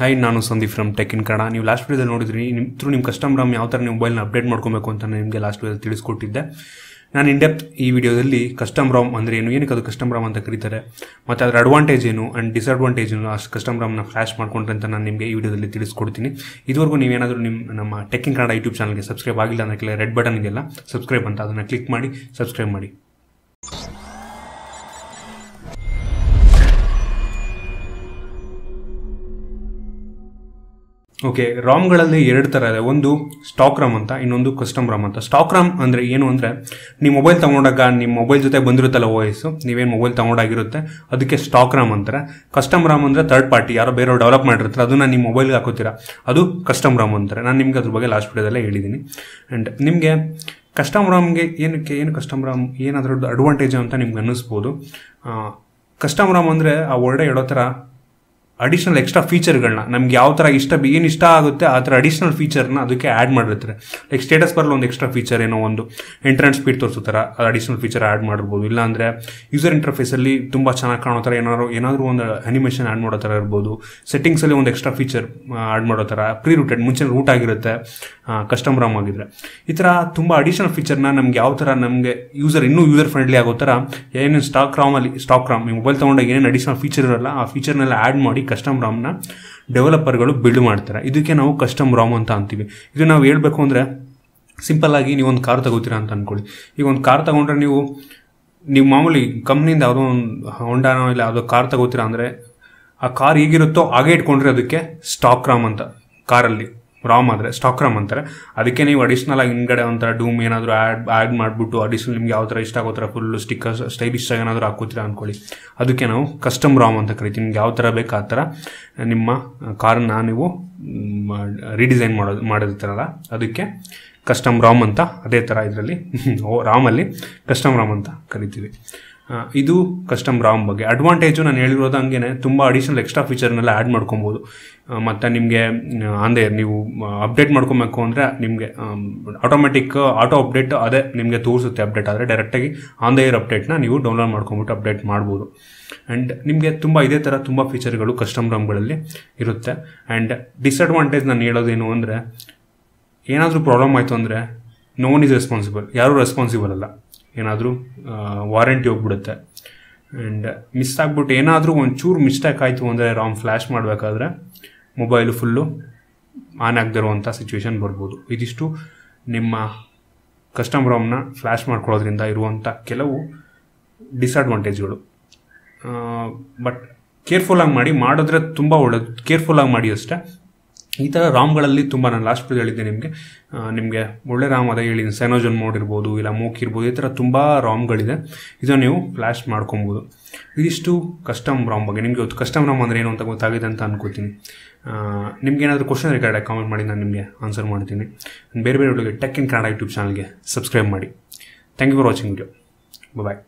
high ನಾನು Sandeep from tech in Kannada ನೀವು last ವೀಡಿಯೋದಲ್ಲಿ ನೋಡಿದ್ರಿ ನಿಮ್ಮ ಥ್ರೂ ನಿಮ್ಮ ಕಸ್ಟಮರ್ ಯಾವ ಥರ ನೀವು ಮೊಬೈಲ್ನ ಅಪ್ಡೇಟ್ ಮಾಡ್ಕೋಬೇಕು ಅಂತ ನಿಮಗೆ ಲಾಸ್ಟ್ ವೀಡಿಯೋ ತಿಳಿಸ್ಕೊಟ್ಟಿದ್ದೆ ನಾನು ಇನ್ ಡೆಪ್ತ್ ಈ ವಿಡಿಯೋದಲ್ಲಿ ಕಸ್ಟಮ್ ರಾಮ್ ಅಂದರೆ ಏನು ಏನಕ್ಕೆ ಅದು ಕಸ್ಟಮ್ ರಾಮ್ ಅಂತ ಕರೀತಾರೆ ಮತ್ತು ಅದರ ಅಡ್ವಾಂಟೇಜ್ ಏನು ಆ್ಯಂಡ್ ಡಿಸ್ಅಡ್ವಾಂಟೇಜ್ ಏನು ಆ ಕಸ್ಟಮ್ ರಾಮ್ನ ಫ್ಲಾಶ್ ಮಾಡ್ಕೊಂಡ್ರೆ ಅಂತ ನಾನು ನಿಮಗೆ ಈ ವಿಡಿಯೋದಲ್ಲಿ ತಿಳಿಸ್ಕೊಡ್ತೀನಿ ಇದುವರೆಗೂ ಏನಾದರೂ ನಿಮ್ಮ ನಮ್ಮ ಟೆಕ್ಕಿಂಗ್ ಕನ್ನಡ ಯೂಟ್ಯೂಬ್ ಚಾನಲ್ಗೆ ಸಬ್ಸ್ಕ್ರೈಬ್ ಆಗಿಲ್ಲ ಅಂದರೆ ರೆಡ್ ಬಟನ್ ಸಬ್ಸ್ಕ್ರೈಬ್ ಅಂತ ಅದನ್ನು ಕ್ಲಿಕ್ ಮಾಡಿ ಸಬ್ಸ್ಕ್ರೈಬ್ ಮಾಡಿ ಓಕೆ ರಾಮ್ಗಳಲ್ಲಿ ಎರಡು ಥರ ಇದೆ ಒಂದು ಸ್ಟಾಕ್ ರಾಮ್ ಅಂತ ಇನ್ನೊಂದು ಕಸ್ಟಮ್ ರಾಮ್ ಅಂತ ಸ್ಟಾಕ್ ರಾಮ್ ಅಂದರೆ ಏನು ಅಂದರೆ ನೀವು ಮೊಬೈಲ್ ತೊಗೊಂಡಾಗ ನಿಮ್ಮ ಮೊಬೈಲ್ ಜೊತೆ ಬಂದಿರುತ್ತಲ್ಲ ವಾಯ್ಸು ನೀವೇನು ಮೊಬೈಲ್ ತೊಗೊಂಡಾಗಿರುತ್ತೆ ಅದಕ್ಕೆ ಸ್ಟಾಕ್ ರಾಮ್ ಅಂತಾರೆ ಕಸ್ಟಮ್ ರಾಮ್ ಅಂದರೆ ಥರ್ಡ್ ಪಾರ್ಟಿ ಯಾರೋ ಬೇರೆಯವ್ರು ಡೆವಲಪ್ ಮಾಡಿರ್ತಾರೆ ಅದನ್ನು ನಿಮ್ಮ ಮೊಬೈಲ್ಗೆ ಹಾಕೋತೀರಾ ಅದು ಕಸ್ಟಮ್ ರಾಮ್ ಅಂತಾರೆ ನಾನು ನಿಮಗೆ ಅದ್ರ ಬಗ್ಗೆ ಲಾಸ್ಟ್ ವಿಡಿಯೋದಲ್ಲೇ ಹೇಳಿದ್ದೀನಿ ಆ್ಯಂಡ್ ನಿಮಗೆ ಕಸ್ಟಮ್ ರಾಮ್ಗೆ ಏನಕ್ಕೆ ಏನು ಕಸ್ಟಮ್ ರಾಮ್ ಏನಾದರೂ ಅಡ್ವಾಂಟೇಜ್ ಅಂತ ನಿಮ್ಗೆ ಅನ್ನಿಸ್ಬೋದು ಕಸ್ಟಮ್ ರಾಮ್ ಅಂದರೆ ಆ ಒಳ್ಳೆ ಇಡೋ ಥರ ಅಡಿಷ್ನಲ್ ಎಕ್ಸ್ಟ್ರಾ ಫೀಚರ್ಗಳನ್ನ ನಮ್ಗೆ ಯಾವ ಥರ ಇಷ್ಟ ಏನು ಇಷ್ಟ ಆಗುತ್ತೆ ಆ ಥರ ಅಡಿಷ್ನಲ್ ಫೀಚರ್ನ ಅದಕ್ಕೆ ಆ್ಯಡ್ ಮಾಡಿರ್ತಾರೆ ಲೈಕ್ ಸ್ಟೇಟಸ್ ಬರಲ್ಲಿ ಒಂದು ಎಕ್ಸ್ಟ್ರಾ ಫೀಚರ್ ಏನೋ ಒಂದು ಎಂಟ್ರೆನ್ಸ್ ಸ್ಪೀಡ್ ತೋರಿಸೋ ಥರ ಅಡಿಷನಲ್ ಫೀಚರ್ ಆ್ಯಡ್ ಮಾಡಿರ್ಬೋದು ಇಲ್ಲಾಂದರೆ ಯೂಸರ್ ಇಂಟರ್ಫೇಸಲ್ಲಿ ತುಂಬ ಚೆನ್ನಾಗಿ ಕಾಣೋ ಥರ ಏನಾದ್ರು ಏನಾದರೂ ಒಂದು ಅನಿಮೇಷನ್ ಆ್ಯಡ್ ಮಾಡೋ ಥರ ಇರ್ಬೋದು ಸೆಟ್ಟಿಂಗ್ಸಲ್ಲಿ ಒಂದು ಎಕ್ಸ್ಟ್ರಾ ಫೀಚರ್ ಆ್ಯಡ್ ಮಾಡೋ ಥರ ಪ್ರೀ ರೂಟೆಡ್ ಮುಂಚೆ ರೂಟ್ ಆಗಿರುತ್ತೆ ಕಸ್ಟಮ್ ರಾಮ್ ಆಗಿದ್ರೆ ಈ ಥರ ತುಂಬ ಅಡಿಷ್ನಲ್ ಫೀಚರ್ನ ನಮ್ಗೆ ಯಾವ ಥರ ನಮಗೆ ಯೂಸರ್ ಇನ್ನೂ ಯೂಸರ್ ಫ್ರೆಂಡ್ಲಿ ಆಗೋ ಥರ ಏನೇನು ಸ್ಟಾಕ್ ರಾಮಲ್ಲಿ ಸ್ಟಾಕ್ ರಾಮ್ ಮೊಬೈಲ್ ತೊಗೊಂಡಾಗ ಏನೇನು ಅಡಿಷನಲ್ ಫೀಚರ್ ಇರಲ್ಲ ಆ ಫೀಚರ್ನೆಲ್ಲ ಆ್ಯಡ್ ಮಾಡಿ ಕಸ್ಟಮ್ ರಾಮ್ನ ಡೆವಲಪರ್ಗಳು ಬಿಲ್ಡ್ ಮಾಡ್ತಾರೆ ಇದಕ್ಕೆ ನಾವು ಕಸ್ಟಮ್ ರಾಮ್ ಅಂತ ಅಂತೀವಿ ಇದು ನಾವು ಹೇಳಬೇಕು ಅಂದರೆ ಸಿಂಪಲ್ಲಾಗಿ ನೀವು ಒಂದು ಕಾರ್ ತಗೋತೀರಾ ಅಂತ ಅಂದ್ಕೊಳ್ಳಿ ಈಗ ಒಂದು ಕಾರ್ ತಗೊಂಡ್ರೆ ನೀವು ನೀವು ಮಾಮೂಲಿ ಕಂಪ್ನಿಯಿಂದ ಯಾವುದೋ ಒಂದು ಹೊಂಡಾನೋ ಇಲ್ಲ ಯಾವುದೋ ಕಾರ್ ತಗೋತೀರಾ ಅಂದರೆ ಆ ಕಾರ್ ಹೇಗಿರುತ್ತೋ ಹಾಗೆ ಇಟ್ಕೊಂಡ್ರೆ ಅದಕ್ಕೆ ಸ್ಟಾಕ್ ರಾಮ್ ಅಂತ ಕಾರಲ್ಲಿ ರಾಮ್ ಆದರೆ ಸ್ಟಾಕ್ ರಾಮ್ ಅಂತಾರೆ ಅದಕ್ಕೆ ನೀವು ಅಡಿಷ್ನಲ್ ಆಗಿ ಹಿಂಗಡೆ ಒಂಥರ ಡೂಮ್ ಏನಾದರೂ ಆ್ಯಡ್ ಆ್ಯಡ್ ಮಾಡಿಬಿಟ್ಟು ಅಡಿಷನಲ್ ನಿಮ್ಗೆ ಯಾವ ಥರ ಇಷ್ಟ ಆಗೋ ಥರ ಫುಲ್ ಸ್ಟಿಕ್ಕರ್ಸ್ ಸ್ಟೈಲಿಶ್ ಆಗಿ ಏನಾದರೂ ಹಾಕೋತೀರ ಅಂದ್ಕೊಳ್ಳಿ ಅದಕ್ಕೆ ನಾವು ಕಸ್ಟಮ್ ರಾಮ್ ಅಂತ ಕರಿತೀವಿ ನಿಮ್ಗೆ ಯಾವ ಥರ ಬೇಕು ಆ ಥರ ನಿಮ್ಮ ಕಾರನ್ನ ನೀವು ರೀಡಿಸೈನ್ ಮಾಡೋದು ಮಾಡೋದಿರ್ತಾರಲ್ಲ ಅದಕ್ಕೆ ಕಸ್ಟಮ್ ರಾಮ್ ಅಂತ ಅದೇ ಥರ ಇದರಲ್ಲಿ ರಾಮಲ್ಲಿ ಕಸ್ಟಮ್ ರಾಮ್ ಅಂತ ಕರಿತೀವಿ ಇದು ಕಸ್ಟಮ್ ರಾಮ್ ಬಗ್ಗೆ ಅಡ್ವಾಂಟೇಜು ನಾನು ಹೇಳಿರೋದು ಹಂಗೆ ತುಂಬ ಅಡಿಷನಲ್ ಎಕ್ಸ್ಟ್ರಾ ಫೀಚರ್ನೆಲ್ಲ ಆ್ಯಡ್ ಮಾಡ್ಕೊಬೋದು ಮತ್ತು ನಿಮಗೆ ಅಂದೇ ನೀವು ಅಪ್ಡೇಟ್ ಮಾಡ್ಕೊಬೇಕು ಅಂದರೆ ನಿಮಗೆ ಆಟೋಮೆಟಿಕ್ ಆಟೋ ಅಪ್ಡೇಟ್ ಅದೇ ನಿಮಗೆ ತೋರಿಸುತ್ತೆ ಅಪ್ಡೇಟ್ ಆದರೆ ಡೈರೆಕ್ಟಾಗಿ ಆನ್ ದ ಇಯರ್ ಅಪ್ಡೇಟ್ನ ನೀವು ಡೌನ್ಲೋಡ್ ಮಾಡ್ಕೊಂಬಿಟ್ಟು ಅಪ್ಡೇಟ್ ಮಾಡ್ಬೋದು ಆ್ಯಂಡ್ ನಿಮಗೆ ತುಂಬ ಇದೇ ಥರ ತುಂಬ ಫೀಚರ್ಗಳು ಕಸ್ಟಮ್ ರಾಮ್ಗಳಲ್ಲಿ ಇರುತ್ತೆ ಆ್ಯಂಡ್ ಡಿಸ್ಅಡ್ವಾಂಟೇಜ್ ನಾನು ಹೇಳೋದೇನು ಅಂದರೆ ಏನಾದರೂ ಪ್ರಾಬ್ಲಮ್ ಆಯಿತು ಅಂದರೆ ನೋನ್ ಈಸ್ ರೆಸ್ಪಾನ್ಸಿಬಲ್ ಯಾರೂ ರೆಸ್ಪಾನ್ಸಿಬಲ್ ಅಲ್ಲ ಏನಾದರೂ ವಾರಂಟಿ ಹೋಗ್ಬಿಡುತ್ತೆ ಆ್ಯಂಡ್ ಮಿಸ್ ಆಗ್ಬಿಟ್ಟು ಏನಾದರೂ ಒಂಚೂರು ಮಿಸ್ಟೇಕ್ ಆಯಿತು ಅಂದರೆ ರಾಮ್ ಫ್ಲ್ಯಾಶ್ ಮಾಡಬೇಕಾದ್ರೆ ಮೊಬೈಲು ಫುಲ್ಲು ಆನ್ ಆಗದಿರುವಂಥ ಸಿಚುವೇಶನ್ ಬರ್ಬೋದು ಇದಿಷ್ಟು ನಿಮ್ಮ ಕಸ್ಟಮ್ ರಾಮ್ನ ಫ್ಲ್ಯಾಶ್ ಮಾಡ್ಕೊಳ್ಳೋದ್ರಿಂದ ಇರುವಂಥ ಕೆಲವು ಡಿಸ್ಅಡ್ವಾಂಟೇಜ್ಗಳು ಬಟ್ ಕೇರ್ಫುಲ್ಲಾಗಿ ಮಾಡಿ ಮಾಡಿದ್ರೆ ತುಂಬ ಒಳ್ಳೆಯದು ಕೇರ್ಫುಲ್ಲಾಗಿ ಮಾಡಿ ಅಷ್ಟೇ ಈ ಥರ ರಾಮ್ಗಳಲ್ಲಿ ತುಂಬ ನಾನು ಲಾಸ್ಟ್ ಪೇಜ್ ಹೇಳಿದ್ದೆ ನಿಮಗೆ ನಿಮಗೆ ಒಳ್ಳೆ ರಾಮ್ ಅದೇ ಹೇಳಿದ್ದೀನಿ ಸೈನೋಜನ್ ಮೋಡ್ ಇರ್ಬೋದು ಇಲ್ಲ ಮೂಕ್ ಇರ್ಬೋದು ಈ ಥರ ತುಂಬ ರಾಮ್ಗಳಿದೆ ಇದನ್ನು ನೀವು ಫ್ಲ್ಯಾಶ್ ಮಾಡ್ಕೊಬೋದು ಇದಿಷ್ಟು ಕಸ್ಟಮ್ ರಾಮ್ ಬಗ್ಗೆ ನಿಮಗೆ ಗೊತ್ತು ಕಸ್ಟಮ್ ರಾಮ್ ಅಂದರೆ ಏನು ಅಂತ ಗೊತ್ತಾಗಿದೆ ಅಂತ ಅನ್ಕೋತೀನಿ ನಿಮ್ಗೆ ಏನಾದರೂ ಕ್ವಶನ್ ರಿಗಾರ್ಡ್ ಕಾಮೆಂಟ್ ಮಾಡಿ ನಾನು ನಿಮಗೆ ಆನ್ಸರ್ ಮಾಡ್ತೀನಿ ಬೇರೆ ಬೇರೆ ಟೆಕ್ ಇನ್ ಕನ್ನಡ ಯೂಟ್ಯೂಬ್ ಚಾನಲ್ಗೆ ಸಬ್ಸ್ಕ್ರೈಬ್ ಮಾಡಿ thank you for watching video bye